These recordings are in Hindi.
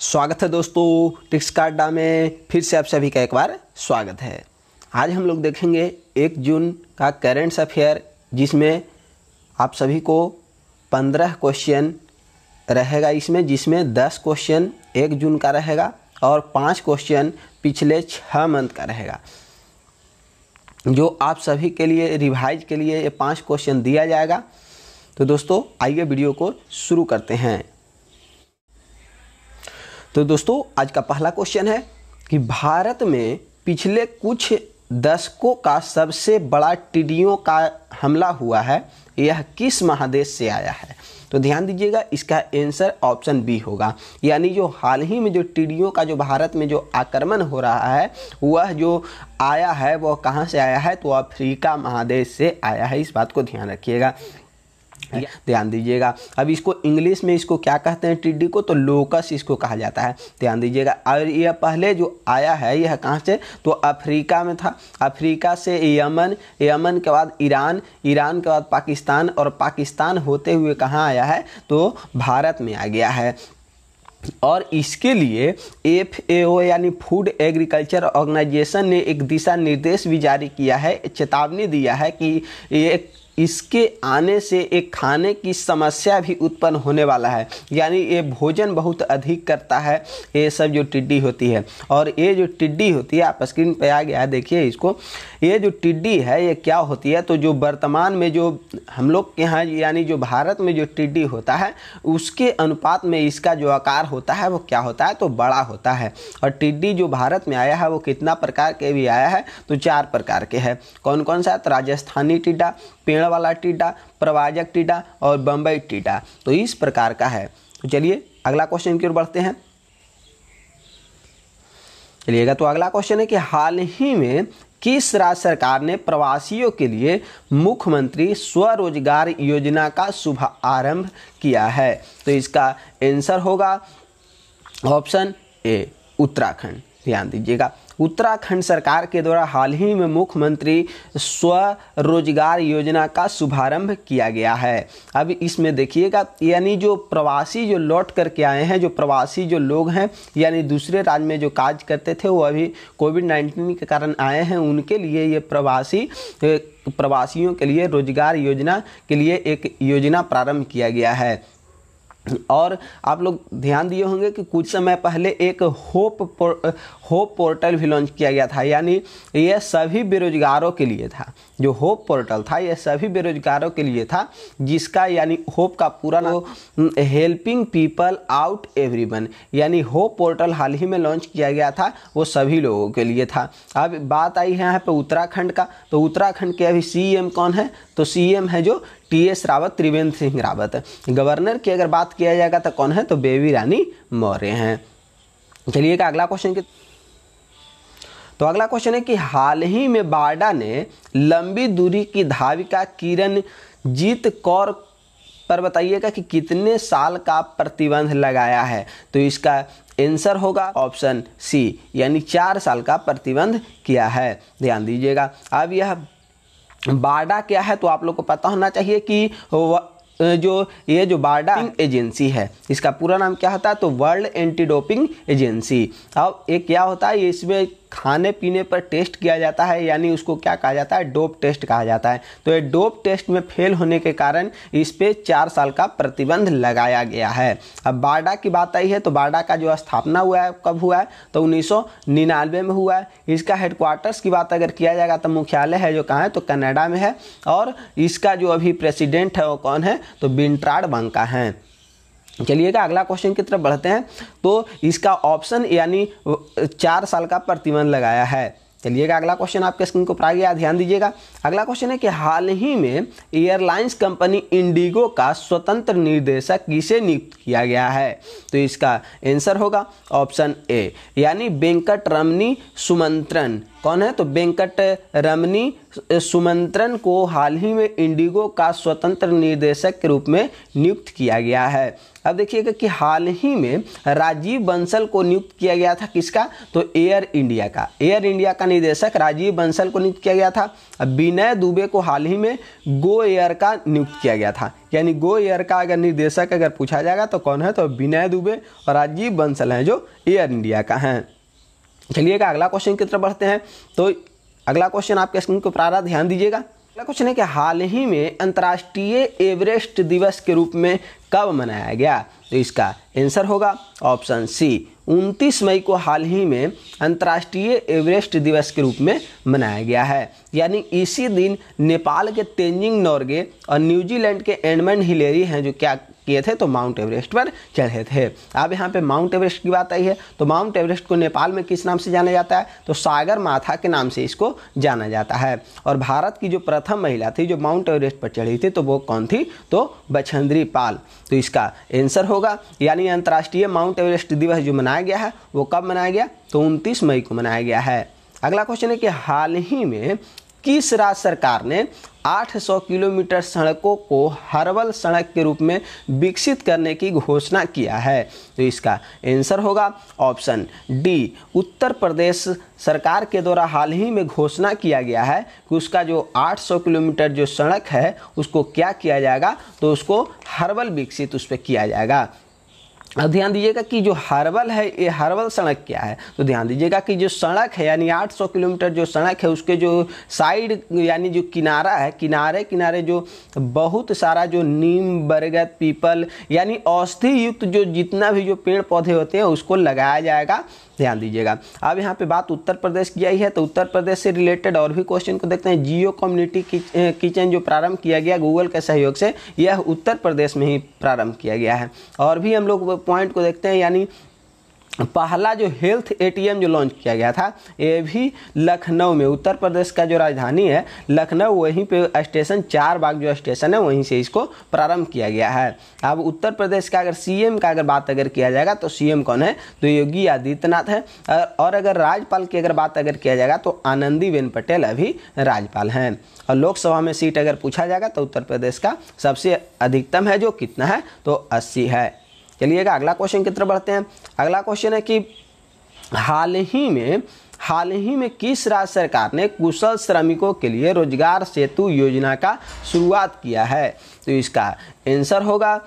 स्वागत है दोस्तों टिक्स कार्डा में फिर से आप सभी का एक बार स्वागत है आज हम लोग देखेंगे एक जून का करेंट्स अफेयर जिसमें आप सभी को पंद्रह क्वेश्चन रहेगा इसमें जिसमें दस क्वेश्चन एक जून का रहेगा और पाँच क्वेश्चन पिछले छः मंथ का रहेगा जो आप सभी के लिए रिवाइज के लिए ये पाँच क्वेश्चन दिया जाएगा तो दोस्तों आइए वीडियो को शुरू करते हैं तो दोस्तों आज का पहला क्वेश्चन है कि भारत में पिछले कुछ दशकों का सबसे बड़ा टिड्डियों का हमला हुआ है यह किस महादेश से आया है तो ध्यान दीजिएगा इसका आंसर ऑप्शन बी होगा यानी जो हाल ही में जो टिड्डियों का जो भारत में जो आक्रमण हो रहा है वह जो आया है वह कहाँ से आया है तो अफ्रीका महादेश से आया है इस बात को ध्यान रखिएगा ध्यान दीजिएगा अब इसको इंग्लिश में इसको क्या कहते हैं टिड्डी को तो लोकस इसको कहा जाता है ध्यान दीजिएगा और यह पहले जो आया है यह कहाँ से तो अफ्रीका में था अफ्रीका से यमन यमन के बाद ईरान ईरान के बाद पाकिस्तान और पाकिस्तान होते हुए कहाँ आया है तो भारत में आ गया है और इसके लिए एफ ए ओ यानी फूड एग्रीकल्चर ऑर्गेनाइजेशन ने एक दिशा निर्देश भी जारी किया है चेतावनी दिया है कि ये इसके आने से एक खाने की समस्या भी उत्पन्न होने वाला है यानी ये भोजन बहुत अधिक करता है ये सब जो टिड्डी होती है और ये जो टिड्डी होती है आप स्क्रीन पर आ गया देखिए इसको ये जो टिड्डी है ये क्या होती है तो जो वर्तमान में जो हम लोग के यहाँ यानी जो भारत में जो टिड्डी होता है उसके अनुपात में इसका जो आकार होता है वो क्या होता है तो बड़ा होता है और टिड्डी जो भारत में आया है वो कितना प्रकार के भी आया है तो चार प्रकार के है कौन कौन सा तो राजस्थानी टिड्डा पेड़ वाला टीटा प्रवाजक टीटा और बम्बई टीटा तो इस प्रकार का है तो चलिए अगला क्वेश्चन की ओर बढ़ते हैं चलिएगा तो अगला क्वेश्चन है कि हाल ही में किस राज्य सरकार ने प्रवासियों के लिए मुख्यमंत्री स्वरोजगार योजना का शुभारंभ किया है तो इसका आंसर होगा ऑप्शन ए उत्तराखंड ध्यान दीजिएगा उत्तराखंड सरकार के द्वारा हाल ही में मुख्यमंत्री स्वरोजगार योजना का शुभारंभ किया गया है अब इसमें देखिएगा यानी जो प्रवासी जो लौट करके आए हैं जो प्रवासी जो लोग हैं यानी दूसरे राज्य में जो काज करते थे वो अभी कोविड नाइन्टीन के कारण आए हैं उनके लिए ये प्रवासी प्रवासियों के लिए रोजगार योजना के लिए एक योजना प्रारंभ किया गया है और आप लोग ध्यान दिए होंगे कि कुछ समय पहले एक होप पोर, होप पोर्टल भी लॉन्च किया गया था यानी यह सभी बेरोजगारों के लिए था जो होप पोर्टल था यह सभी बेरोजगारों के लिए था जिसका यानी होप का पूरा नाम हेल्पिंग पीपल आउट एवरीवन यानी होप पोर्टल हाल ही में लॉन्च किया गया था वो सभी लोगों के लिए था अब बात आई है यहाँ पर उत्तराखंड का तो उत्तराखंड के अभी सी कौन है तो सी है जो T S Rawat Trivendra Singh Rawat governor की अगर बात किया जाएगा तो कौन है तो बेबी रानी मौर्य हैं चलिए का अगला क्वेश्चन के तो अगला क्वेश्चन है कि हाल ही में बाडा ने लंबी दूरी की धाविका किरण जीत कौर पर बताइएगा कि कितने साल का प्रतिबंध लगाया है तो इसका आंसर होगा ऑप्शन सी यानी चार साल का प्रतिबंध किया है ध्यान दीजिएगा अब यह बाडा क्या है तो आप लोग को पता होना चाहिए कि जो ये जो बाडा एजेंसी है इसका पूरा नाम क्या होता है तो वर्ल्ड एंटी डोपिंग एजेंसी अब ये क्या होता है इसमें खाने पीने पर टेस्ट किया जाता है यानी उसको क्या कहा जाता है डोप टेस्ट कहा जाता है तो ये डोप टेस्ट में फेल होने के कारण इस पर चार साल का प्रतिबंध लगाया गया है अब बाडा की बात आई है तो बाडा का जो स्थापना हुआ है कब हुआ है तो उन्नीस में हुआ है इसका हेडक्वार्टर्स की बात अगर किया जाएगा तो मुख्यालय है जो कहाँ है तो कनाडा में है और इसका जो अभी प्रेसिडेंट है वो कौन है तो बिंट्राड बंका है चलिएगा अगला क्वेश्चन की तरफ बढ़ते हैं तो इसका ऑप्शन यानी चार साल का प्रतिबंध लगाया है चलिएगा अगला क्वेश्चन आपके स्क्रीन को प्राय गया ध्यान दीजिएगा अगला क्वेश्चन है कि हाल ही में एयरलाइंस कंपनी इंडिगो का स्वतंत्र निर्देशक किसे नियुक्त किया गया है तो इसका आंसर होगा ऑप्शन ए यानी वेंकट रमनी सुमंत्रन कौन है तो वेंकट रमनी सुमंत्रन को हाल ही में इंडिगो का स्वतंत्र निर्देशक के रूप में नियुक्त किया गया है अब देखिएगा कि हाल ही में राजीव बंसल को नियुक्त किया गया था किसका तो एयर इंडिया का एयर इंडिया का निदेशक राजीव बंसल को नियुक्त किया गया था विनय दुबे को हाल ही में गो एयर का नियुक्त किया गया था यानी गो एयर का अगर निदेशक अगर पूछा जाएगा तो कौन है तो विनय दुबे और राजीव बंसल हैं जो एयर इंडिया का हैं चलिएगा अगला क्वेश्चन की तरफ बढ़ते हैं तो अगला क्वेश्चन आपके स्क्रीन को प्रारा ध्यान दीजिएगा अगला क्वेश्चन है कि हाल ही में अंतर्राष्ट्रीय एवरेस्ट दिवस के रूप में कब मनाया गया तो इसका आंसर होगा ऑप्शन सी 29 मई को हाल ही में अंतर्राष्ट्रीय एवरेस्ट दिवस के रूप में मनाया गया है यानी इसी दिन नेपाल के तेंजिंग नॉर्गे और न्यूजीलैंड के एंडमंड हिलेरी हैं जो क्या किए थे तो माउंट एवरेस्ट पर चढ़े थे अब यहाँ पे माउंट एवरेस्ट की बात आई है तो माउंट एवरेस्ट को नेपाल में किस नाम से जाना जाता है तो सागर माथा के नाम से इसको जाना जाता है और भारत की जो प्रथम महिला थी जो माउंट एवरेस्ट पर चढ़ी थी तो वो कौन थी तो बछंद्री पाल तो इसका आंसर होगा यानी यानी अंतर्राष्ट्रीय माउंट एवरेस्ट दिवस जो मनाया गया है वो कब मनाया गया तो उनतीस मई को मनाया गया है अगला क्वेश्चन है कि हाल ही में किस राज्य सरकार ने 800 किलोमीटर सड़कों को हर्बल सड़क के रूप में विकसित करने की घोषणा किया है तो इसका आंसर होगा ऑप्शन डी उत्तर प्रदेश सरकार के द्वारा हाल ही में घोषणा किया गया है कि उसका जो 800 किलोमीटर जो सड़क है उसको क्या किया जाएगा तो उसको हर्बल विकसित उस पर किया जाएगा अब ध्यान दीजिएगा कि जो हरबल है ये हरबल सड़क क्या है तो ध्यान दीजिएगा कि जो सड़क है यानी 800 किलोमीटर जो सड़क है उसके जो साइड यानी जो किनारा है किनारे किनारे जो बहुत सारा जो नीम बरगद पीपल यानी औषधि युक्त जो जितना भी जो पेड़ पौधे होते हैं उसको लगाया जाएगा ध्यान दीजिएगा अब यहाँ पे बात उत्तर प्रदेश की आई है तो उत्तर प्रदेश से रिलेटेड और भी क्वेश्चन को देखते हैं जियो कम्युनिटी किचन जो प्रारंभ किया गया गूगल के सहयोग से यह उत्तर प्रदेश में ही प्रारंभ किया गया है और भी हम लोग पॉइंट को देखते हैं यानी पहला जो हेल्थ एटीएम जो लॉन्च किया गया था ये भी लखनऊ में उत्तर प्रदेश का जो राजधानी है लखनऊ वहीं पे स्टेशन चार बाग जो स्टेशन है वहीं से इसको प्रारंभ किया गया है अब उत्तर प्रदेश का अगर सीएम का अगर बात अगर किया जाएगा तो सीएम कौन है तो योगी आदित्यनाथ है और अगर राज्यपाल की अगर बात अगर किया जाएगा तो आनंदीबेन पटेल अभी राज्यपाल हैं और लोकसभा में सीट अगर पूछा जाएगा तो उत्तर प्रदेश का सबसे अधिकतम है जो कितना है तो अस्सी है चलिएगा अगला क्वेश्चन की तरफ बढ़ते हैं अगला क्वेश्चन है कि हाल ही में हाल ही में किस राज्य सरकार ने कुशल श्रमिकों के लिए रोजगार सेतु योजना का शुरुआत किया है तो इसका आंसर होगा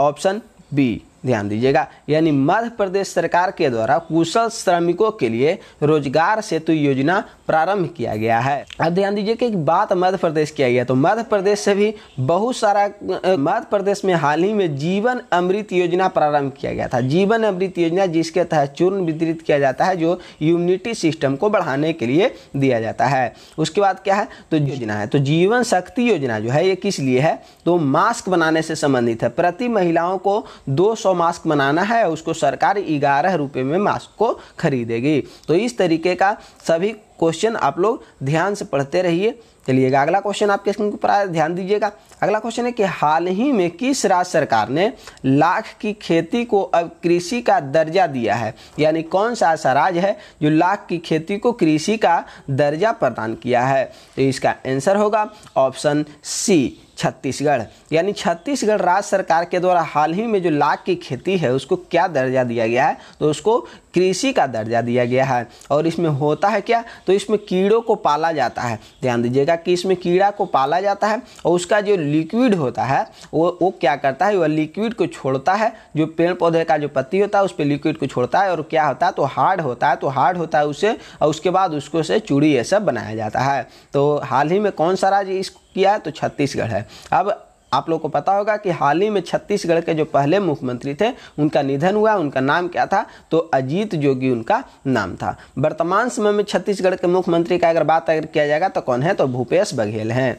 ऑप्शन बी ध्यान दीजिएगा यानी मध्य प्रदेश सरकार के द्वारा कुशल श्रमिकों के लिए रोजगार सेतु योजना प्रारंभ किया गया है अब ध्यान दीजिए कि बात मध्य प्रदेश किया गया तो मध्य प्रदेश से भी बहुत सारा मध्य प्रदेश में हाल ही में जीवन अमृत योजना प्रारंभ किया गया था जीवन अमृत योजना जिसके तहत चूर्ण वितरित किया जाता है जो इम्यूनिटी सिस्टम को बढ़ाने के लिए दिया जाता है उसके बाद क्या है तो योजना है तो जीवन शक्ति योजना जो है ये किस लिए है तो मास्क बनाने से संबंधित है प्रति महिलाओं को दो सौ सौ मास्क बनाना है उसको सरकार ग्यारह रुपये में मास्क को खरीदेगी तो इस तरीके का सभी क्वेश्चन आप लोग ध्यान से पढ़ते रहिए चलिएगा अगला क्वेश्चन आपके स्क्रीन पर आया ध्यान दीजिएगा अगला क्वेश्चन है कि हाल ही में किस राज्य सरकार ने लाख की खेती को अब कृषि का दर्जा दिया है यानी कौन सा ऐसा राज्य है जो लाख की खेती को कृषि का दर्जा प्रदान किया है तो इसका आंसर होगा ऑप्शन सी छत्तीसगढ़ यानी छत्तीसगढ़ राज्य सरकार के द्वारा हाल ही में जो लाख की खेती है उसको क्या दर्जा दिया गया है तो उसको कृषि का दर्जा दिया गया है और इसमें होता है क्या तो इसमें कीड़ों को पाला जाता है ध्यान दीजिएगा कि इसमें कीड़ा को पाला जाता है और उसका जो लिक्विड होता है वो वो क्या करता है वह लिक्विड को छोड़ता है जो पेड़ पौधे का जो पत्ती होता है उस पर लिक्विड को छोड़ता है और क्या होता है तो हार्ड होता है तो हार्ड होता है उसे और उसके बाद उसको से चूड़ी ये सब बनाया जाता है तो हाल ही में कौन सा राज्य इस किया तो छत्तीसगढ़ है अब आप लोग को पता होगा कि हाल ही में छत्तीसगढ़ के जो पहले मुख्यमंत्री थे उनका निधन हुआ उनका नाम क्या था तो अजीत जोगी उनका नाम था वर्तमान समय में छत्तीसगढ़ के मुख्यमंत्री का अगर बात अगर किया जाएगा तो कौन है तो भूपेश बघेल हैं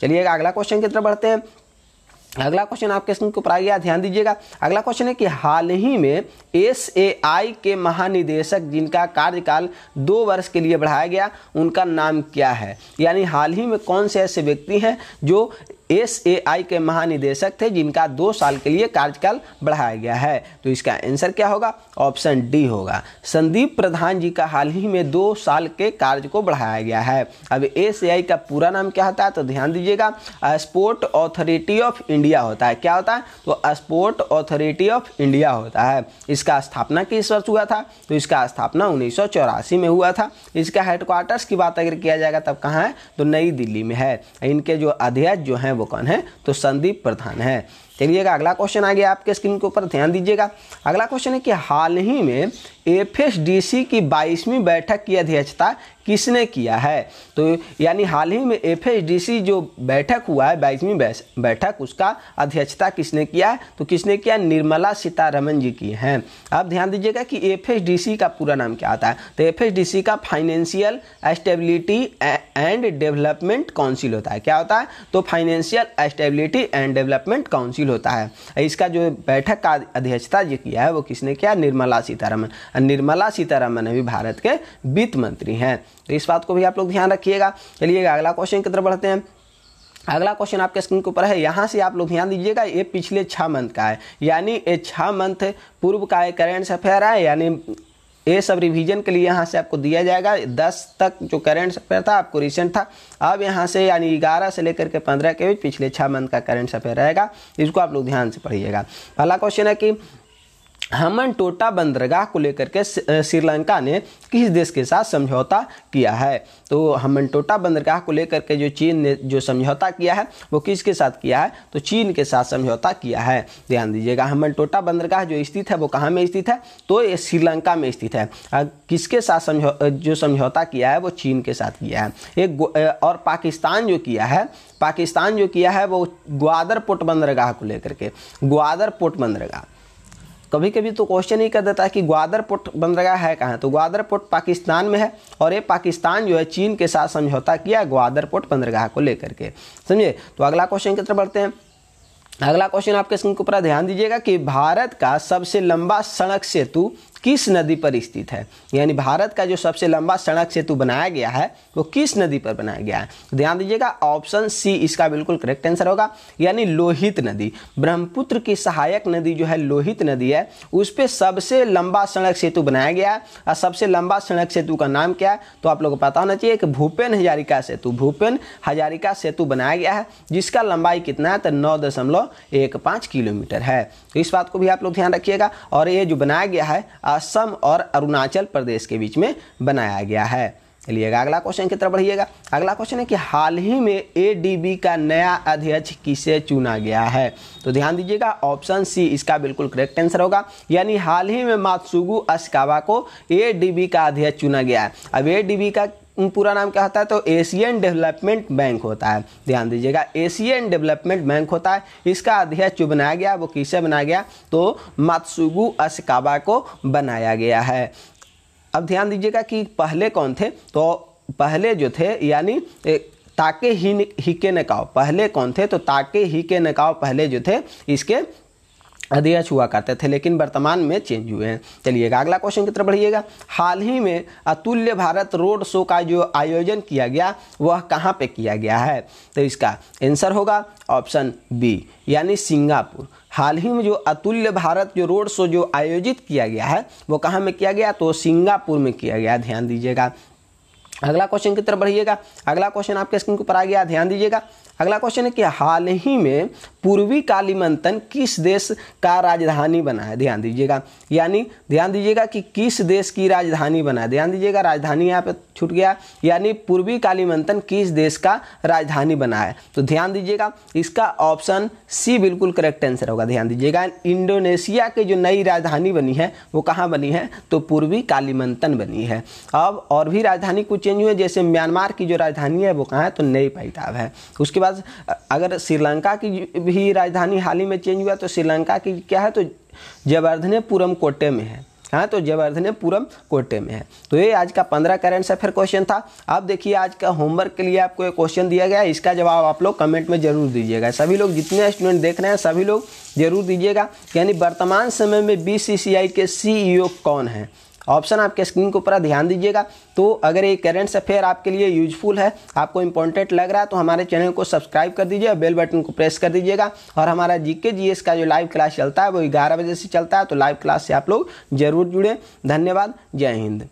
चलिए अगला क्वेश्चन की तरफ बढ़ते हैं अगला क्वेश्चन आपके स्क्रीन के ऊपर आ गया ध्यान दीजिएगा अगला क्वेश्चन है कि हाल ही में एस ए आई के महानिदेशक जिनका कार्यकाल दो वर्ष के लिए बढ़ाया गया उनका नाम क्या है यानी हाल ही में कौन से ऐसे व्यक्ति हैं जो एस ए आई के महानिदेशक थे जिनका दो साल के लिए कार्यकाल बढ़ाया गया है तो इसका आंसर क्या होगा ऑप्शन डी होगा संदीप प्रधान जी का हाल ही में दो साल के कार्य को बढ़ाया गया है अब एस ए आई का पूरा नाम क्या होता है तो ध्यान दीजिएगा स्पोर्ट ऑथोरिटी ऑफ इंडिया होता है क्या होता है तो स्पोर्ट ऑथोरिटी ऑफ इंडिया होता है इसका स्थापना किस वर्ष हुआ था तो इसका स्थापना उन्नीस में हुआ था इसका हेडक्वार्टर्स की बात अगर किया जाएगा तब कहाँ है तो नई दिल्ली में है इनके जो अध्यक्ष जो हैं वो कौन है तो संदीप प्रधान है चलिएगा अगला क्वेश्चन आ गया आपके स्क्रीन के ऊपर ध्यान दीजिएगा अगला क्वेश्चन है कि हाल ही में एफ की बाईसवीं बैठक की अध्यक्षता किसने किया है तो यानी हाल ही में एफ जो बैठक हुआ है बाईसवीं बैठक उसका अध्यक्षता किसने किया है तो किसने किया निर्मला सीतारमन जी की हैं अब ध्यान दीजिएगा कि एफ का पूरा नाम क्या आता है तो एफ का financial stability and development council होता है क्या होता है तो financial stability and development council होता है इसका जो बैठक का अध्यक्षता जो किया है वो किसने किया निर्मला सीतारमन निर्मला सीतारमन अभी भारत के वित्त मंत्री हैं तो इस बात को भी आप लोग ध्यान रखिएगा चलिए अगला क्वेश्चन की तरफ बढ़ते हैं अगला क्वेश्चन आपके स्क्रीन के ऊपर है यहाँ से आप लोग ध्यान दीजिएगा ये पिछले छः मंथ का है यानी ये छः मंथ पूर्व का एक करेंट्स अफेयर है यानी ये सब रिवीजन के लिए यहाँ से आपको दिया जाएगा दस तक जो करेंट अफेयर था आपको रिसेंट था अब यहाँ से यानी ग्यारह से लेकर के पंद्रह के बीच पिछले छः मंथ का करेंट अफेयर रहेगा इसको आप लोग ध्यान से पढ़िएगा पहला क्वेश्चन है कि हमन टोटा बंदरगाह को लेकर के श्रीलंका ने किस देश के साथ समझौता किया है तो हमन टोटा बंदरगाह को लेकर के जो चीन ने जो समझौता किया है वो किसके साथ किया है तो चीन के साथ समझौता किया है ध्यान दीजिएगा हमन टोटा बंदरगाह जो स्थित है वो कहाँ में स्थित है तो ये श्रीलंका में स्थित है किसके साथ समझौ जो समझौता किया है वो चीन के साथ किया है एक और पाकिस्तान जो किया है पाकिस्तान जो किया है वो ग्वादर पोर्ट बंदरगाह को लेकर के ग्वादर पोर्ट बंदरगाह कभी कभी तो क्वेश्चन ही कर देता है कि ग्वादर पोर्ट बंदरगाह है कहाँ तो ग्वादर पोर्ट पाकिस्तान में है और ये पाकिस्तान जो है चीन के साथ समझौता किया ग्वादर पोर्ट बंदरगाह को लेकर के समझे तो अगला क्वेश्चन की तरफ बढ़ते हैं अगला क्वेश्चन आपके स्क्रीन के ऊपर ध्यान दीजिएगा कि भारत का सबसे लंबा सड़क सेतु किस नदी पर स्थित है यानी भारत का जो सबसे लंबा सड़क सेतु बनाया गया है वो किस नदी पर बनाया गया है तो ध्यान दीजिएगा ऑप्शन सी इसका बिल्कुल करेक्ट आंसर होगा यानी लोहित नदी ब्रह्मपुत्र की सहायक नदी जो है लोहित नदी है उस पर सबसे लंबा सड़क सेतु बनाया गया है और सबसे लंबा सड़क सेतु का नाम क्या है तो आप लोग को पता होना चाहिए कि भूपेन हजारिका सेतु भूपेन हजारिका सेतु बनाया गया है जिसका लंबाई कितना है तो नौ किलोमीटर है तो इस बात को भी आप लोग ध्यान रखिएगा और ये जो बनाया गया है असम और अरुणाचल प्रदेश के बीच में बनाया गया है चलिएगा अगला क्वेश्चन की तरफ बढ़िएगा अगला क्वेश्चन है कि हाल ही में ए का नया अध्यक्ष किसे चुना गया है तो ध्यान दीजिएगा ऑप्शन सी इसका बिल्कुल करेक्ट आंसर होगा यानी हाल ही में मातसुगु अशकावा को ए का अध्यक्ष चुना गया है अब ए का पूरा नाम क्या होता है तो एशियन डेवलपमेंट बैंक होता है ध्यान दीजिएगा एशियन डेवलपमेंट बैंक होता है इसका अध्यक्ष जो बनाया गया वो किसे बनाया गया तो मत्सुगु अशिकाबा को बनाया गया है अब ध्यान दीजिएगा कि पहले कौन थे तो पहले जो थे यानी ताके ही ही के नकाव पहले कौन थे तो ताके ही के नकाव पहले जो थे इसके अध्यक्ष हुआ करते थे लेकिन वर्तमान में चेंज हुए हैं चलिएगा अगला क्वेश्चन की तरफ बढ़िएगा हाल ही में अतुल्य भारत रोड शो का जो आयोजन किया गया वह कहाँ पे किया गया है तो इसका आंसर होगा ऑप्शन बी यानी सिंगापुर हाल ही में जो अतुल्य भारत जो रोड शो जो आयोजित किया गया है वो कहाँ में किया गया तो सिंगापुर में किया गया ध्यान दीजिएगा अगला क्वेश्चन की तरफ बढ़िएगा अगला क्वेश्चन आपके स्क्रीन के ऊपर आ गया ध्यान दीजिएगा अगला क्वेश्चन है कि हाल ही में पूर्वी काली मंथन किस देश का राजधानी बना है ध्यान दीजिएगा यानी ध्यान दीजिएगा कि किस देश की राजधानी बना है ध्यान दीजिएगा राजधानी यहाँ पे छूट गया यानी पूर्वी कालीमंथन किस देश का राजधानी बना है तो ध्यान दीजिएगा इसका ऑप्शन सी बिल्कुल करेक्ट आंसर होगा ध्यान दीजिएगा इंडोनेशिया की जो नई राजधानी बनी है वो कहाँ बनी है तो पूर्वी काली मंथन बनी है अब और भी राजधानी कुछ चेंज हुए जैसे म्यांमार की जो राजधानी है वो कहाँ है तो नई पैताब है उसके बाद बाद अगर श्रीलंका की भी राजधानी हाल ही में चेंज हुआ तो श्रीलंका की क्या है तो जवर्धनेपुरम कोटे में है हाँ तो जवर्धनेपुरम कोटे में है तो ये आज का पंद्रह करंट अफेयर क्वेश्चन था अब देखिए आज का होमवर्क के लिए आपको एक क्वेश्चन दिया गया है इसका जवाब आप लोग कमेंट में जरूर दीजिएगा सभी लोग जितने स्टूडेंट देख रहे हैं सभी लोग जरूर दीजिएगा यानी वर्तमान समय में बी के सी e कौन है ऑप्शन आपके स्क्रीन के ऊपर ध्यान दीजिएगा तो अगर ये करेंट्स अफेयर आपके लिए यूजफुल है आपको इंपॉर्टेंट लग रहा है तो हमारे चैनल को सब्सक्राइब कर दीजिए और बेल बटन को प्रेस कर दीजिएगा और हमारा जीके जी का जो लाइव क्लास चलता है वो ग्यारह बजे से चलता है तो लाइव क्लास से आप लोग जरूर जुड़ें धन्यवाद जय हिंद